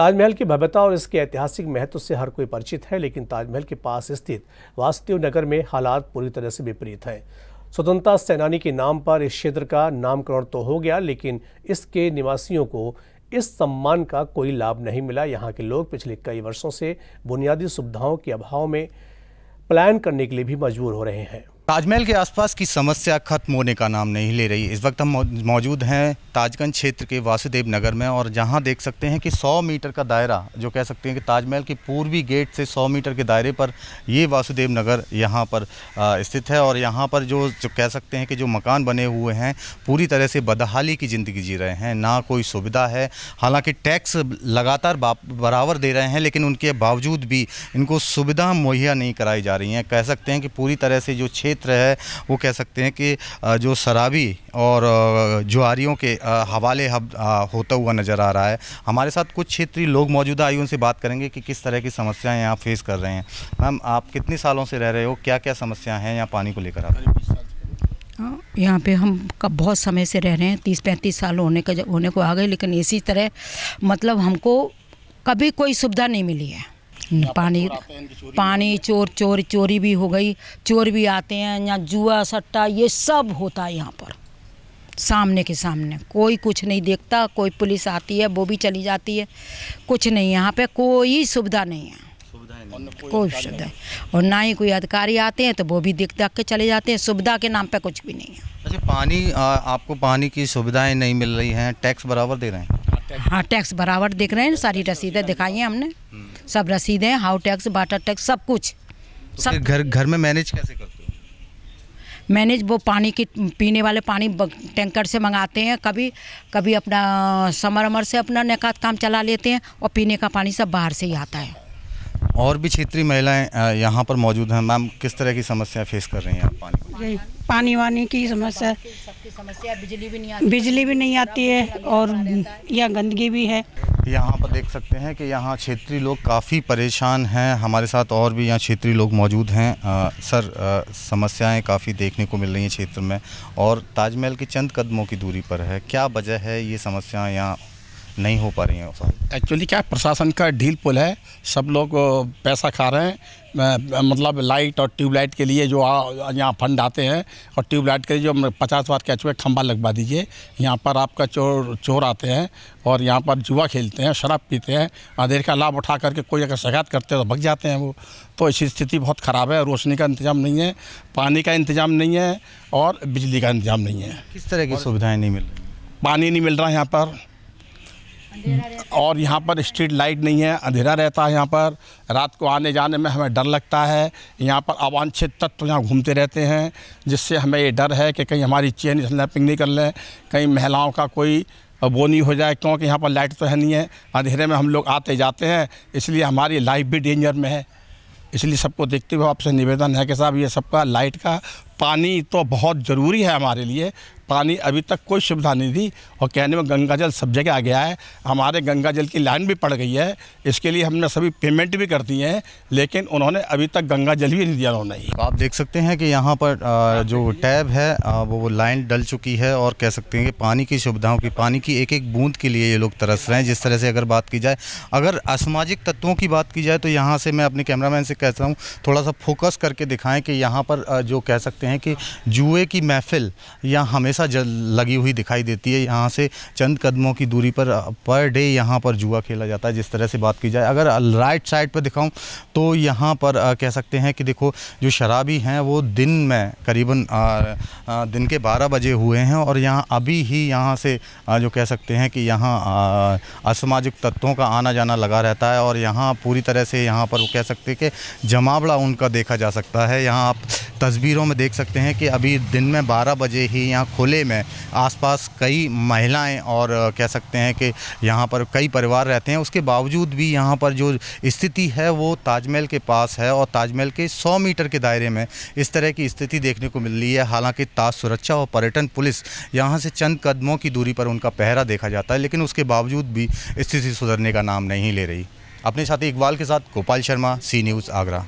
ताजमहल की भव्यता और इसके ऐतिहासिक महत्व से हर कोई परिचित है लेकिन ताजमहल के पास स्थित वास्तव नगर में हालात पूरी तरह से विपरीत हैं स्वतंत्रता सेनानी के नाम पर इस क्षेत्र का नामकरण तो हो गया लेकिन इसके निवासियों को इस सम्मान का कोई लाभ नहीं मिला यहाँ के लोग पिछले कई वर्षों से बुनियादी सुविधाओं के अभाव में प्लान करने के लिए भी मजबूर हो रहे हैं ताजमहल के आसपास की समस्या खत्म होने का नाम नहीं ले रही इस वक्त हम मौजूद हैं ताजगंज क्षेत्र के वासुदेव नगर में और जहां देख सकते हैं कि 100 मीटर का दायरा जो कह सकते हैं कि ताजमहल के पूर्वी गेट से 100 मीटर के दायरे पर ये वासुदेव नगर यहां पर स्थित है और यहां पर जो जो कह सकते हैं कि जो मकान बने हुए हैं पूरी तरह से बदहाली की ज़िंदगी जी रहे हैं ना कोई सुविधा है हालाँकि टैक्स लगातार बराबर दे रहे हैं लेकिन उनके बावजूद भी इनको सुविधा मुहैया नहीं कराई जा रही हैं कह सकते हैं कि पूरी तरह से जो क्षेत्र क्षेत्र है वो कह सकते हैं कि जो शराबी और जुआरियों के हवाले हब होता हुआ नज़र आ रहा है हमारे साथ कुछ क्षेत्रीय लोग मौजूदा आयु उनसे बात करेंगे कि किस तरह की समस्याएं आप फेस कर रहे हैं मैम आप कितने सालों से रह रहे हो क्या क्या समस्याएं हैं यहाँ पानी को लेकर आप यहाँ पे हम कब बहुत समय से रह रहे हैं तीस पैंतीस साल होने का होने को आ गए लेकिन इसी तरह मतलब हमको कभी कोई सुविधा नहीं मिली है हम्म, पानी पानी चोर चोर चोरी भी हो गई चोर भी आते हैं यहाँ जुआ सट्टा ये सब होता है यहाँ पर सामने के सामने कोई कुछ नहीं देखता कोई पुलिस आती है वो भी चली जाती है कुछ नहीं यहाँ पे कोई सुविधा नहीं है कोई सुविधा और ना ही कोई अधिकारी आते हैं तो वो भी देख देख के चले जाते हैं सुविधा के नाम पे कुछ भी नहीं है अच्छा पानी आ, आपको पानी की सुविधाएं नहीं मिल रही हैं टैक्स बराबर दे रहे हैं हाँ टैक्स बराबर देख रहे हैं सारी रसीदें दिखाई हैं हमने सब रसीदें हाउ टैक्स बाटा टैक्स सब कुछ तो सब घर घर में मैनेज कैसे करते हो मैनेज वो पानी की पीने वाले पानी टैंकर से मंगाते हैं कभी कभी अपना समर अमर से अपना नेकात काम चला लेते हैं और पीने का पानी सब बाहर से ही आता है और भी क्षेत्रीय महिलाएं यहाँ पर मौजूद हैं मैम किस तरह की समस्या फेस कर रही हैं आप पानी यही पानी वानी की समस्या सबकी समस्या बिजली भी नहीं आती बिजली भी नहीं आती है और यह गंदगी भी है यहाँ पर देख सकते हैं कि यहाँ क्षेत्रीय लोग काफ़ी परेशान हैं हमारे साथ और भी यहाँ क्षेत्रीय लोग मौजूद हैं आ, सर आ, समस्याएं काफ़ी देखने को मिल रही हैं क्षेत्र में और ताजमहल के चंद कदमों की दूरी पर है क्या वजह है ये समस्याएं यहाँ नहीं हो पा रही हैं एक्चुअली क्या प्रशासन का ढील पुल है सब लोग पैसा खा रहे हैं मतलब लाइट और ट्यूबलाइट के लिए जो यहाँ फंड आते हैं और ट्यूबलाइट के लिए जो पचास बार कैच में खंभा लगवा दीजिए यहाँ पर आपका चोर चोर आते हैं और यहाँ पर जुआ खेलते हैं शराब पीते हैं अधेर का लाभ उठा करके कोई अगर शिकायत करते हैं तो भग जाते हैं वो तो ऐसी स्थिति बहुत ख़राब है रोशनी का इंतजाम नहीं है पानी का इंतजाम नहीं है और बिजली का इंतजाम नहीं है किस तरह की सुविधाएँ नहीं मिल रही पानी नहीं मिल रहा है यहाँ पर और यहाँ पर स्ट्रीट लाइट नहीं है अंधेरा रहता है यहाँ पर रात को आने जाने में हमें डर लगता है यहाँ पर अवांछित तत्व यहाँ घूमते रहते हैं जिससे हमें ये डर है कि कहीं हमारी चेन स्नैपिंग नहीं कर लें कहीं महिलाओं का कोई वो नहीं हो जाए क्योंकि यहाँ पर लाइट तो है नहीं है अंधेरे में हम लोग आते जाते हैं इसलिए हमारी लाइफ भी डेंजर में है इसलिए सबको देखते हुए आपसे निवेदन है कि साहब ये सबका लाइट का पानी तो बहुत ज़रूरी है हमारे लिए पानी अभी तक कोई सुविधा नहीं दी और कहने में गंगा जल सब जगह आ गया है हमारे गंगा जल की लाइन भी पड़ गई है इसके लिए हमने सभी पेमेंट भी कर दिए हैं लेकिन उन्होंने अभी तक गंगा जल भी नहीं दिया उन्होंने आप देख सकते हैं कि यहाँ पर जो टैब है वो लाइन डल चुकी है और कह सकते हैं कि पानी की सुविधाओं की पानी की एक एक बूंद के लिए ये लोग तरस रहे हैं जिस तरह से अगर बात की जाए अगर असामाजिक तत्वों की बात की जाए तो यहाँ से मैं अपने कैमरामैन से कहता हूँ थोड़ा सा फोकस करके दिखाएं कि यहाँ पर जो कह सकते हैं कि जुए की महफिल यहाँ हमेशा हमेशा लगी हुई दिखाई देती है यहाँ से चंद कदमों की दूरी पर पर डे यहाँ पर जुआ खेला जाता है जिस तरह से बात की जाए अगर राइट साइड पर दिखाऊँ तो यहाँ पर कह सकते हैं कि देखो जो शराबी हैं वो दिन में करीबन दिन के बारह बजे हुए हैं और यहाँ अभी ही यहाँ से जो कह सकते हैं कि यहाँ असामाजिक तत्वों का आना जाना लगा रहता है और यहाँ पूरी तरह से यहाँ पर वो कह सकते हैं कि जमावड़ा उनका देखा जा सकता है यहाँ आप तस्वीरों में देख सकते हैं कि अभी दिन में बारह बजे ही यहाँ खुले खुले में आसपास कई महिलाएं और कह सकते हैं कि यहाँ पर कई परिवार रहते हैं उसके बावजूद भी यहाँ पर जो स्थिति है वो ताजमहल के पास है और ताजमहल के 100 मीटर के दायरे में इस तरह की स्थिति देखने को मिल रही है हालांकि ताज सुरक्षा और पर्यटन पुलिस यहाँ से चंद कदमों की दूरी पर उनका पहरा देखा जाता है लेकिन उसके बावजूद भी स्थिति सुधरने का नाम नहीं ले रही अपने साथी इकबाल के साथ गोपाल शर्मा सी न्यूज़ आगरा